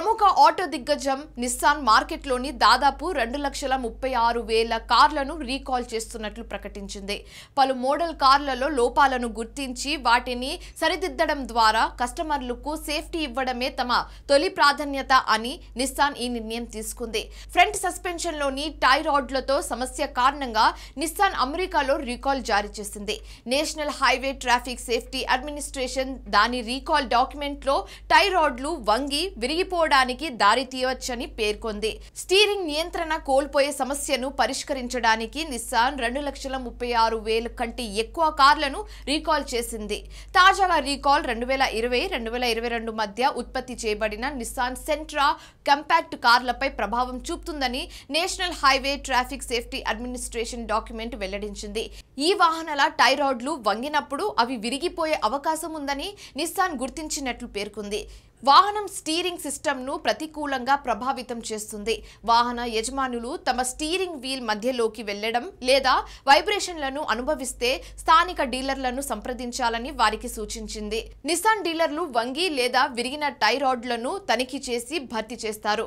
ప్రముఖ ఆటో దిగ్గజం నిస్సాన్ మార్కెట్లోని దాదాపు రెండు లక్షల ముప్పై ఆరు వేల కార్లను రీకాల్ చేస్తున్నట్లు ప్రకటించింది పలు మోడల్ కార్లలో లోపాలను గుర్తించి వాటిని సరిదిద్దడం ద్వారా కస్టమర్లకు సేఫ్టీ ఇవ్వడమే తమ తొలి ప్రాధాన్యత అని నిస్సాన్ ఈ నిర్ణయం తీసుకుంది ఫ్రంట్ సస్పెన్షన్లోని టై రాడ్లతో సమస్య కారణంగా నిస్సాన్ అమెరికాలో రీకాల్ జారీ చేసింది national highway traffic safety administration దాని రీకాల్ డాక్యుమెంట్లో టై రాడ్లు వంగి విరిగిపోవడం కోల్పోవడానికి దారితీయవచ్చని పేర్కొంది స్టీరింగ్ నియంత్రణ కోల్పోయే సమస్యను పరిష్కరించడానికి నిస్సాన్ రెండు లక్షల ముప్పై ఆరు వేల కంటే ఎక్కువ కార్లను రీకాల్ చేసింది తాజాగా రీకాల్ రెండు వేల ఇరవై రెండు వేల ఇరవై రెండు మధ్య ఉత్పత్తి చేయబడిన నిస్సాన్ సెంట్రా కంపాక్ట్ కార్లపై ప్రభావం చూపుతుందని national highway traffic safety administration document వెల్లడించింది ఈ వాహనాల టైరాడ్లు వంగినప్పుడు అవి విరిగిపోయే అవకాశం ఉందని నిస్సాన్ గుర్తించినట్లు పేర్కొంది వాహనం స్టీరింగ్ సిస్టమ్ సిస్టమ్ను ప్రతికూలంగా ప్రభావితం చేస్తుంది వాహన యజమానులు తమ స్టీరింగ్ వీల్ మధ్యలోకి వెళ్లడం లేదా వైబ్రేషన్లను అనుభవిస్తే స్థానిక డీలర్లను సంప్రదించాలని వారికి సూచించింది నిసాన్ డీలర్లు వంగి లేదా విరిగిన టైరాడ్లను తనిఖీ చేసి భర్తీ చేస్తారు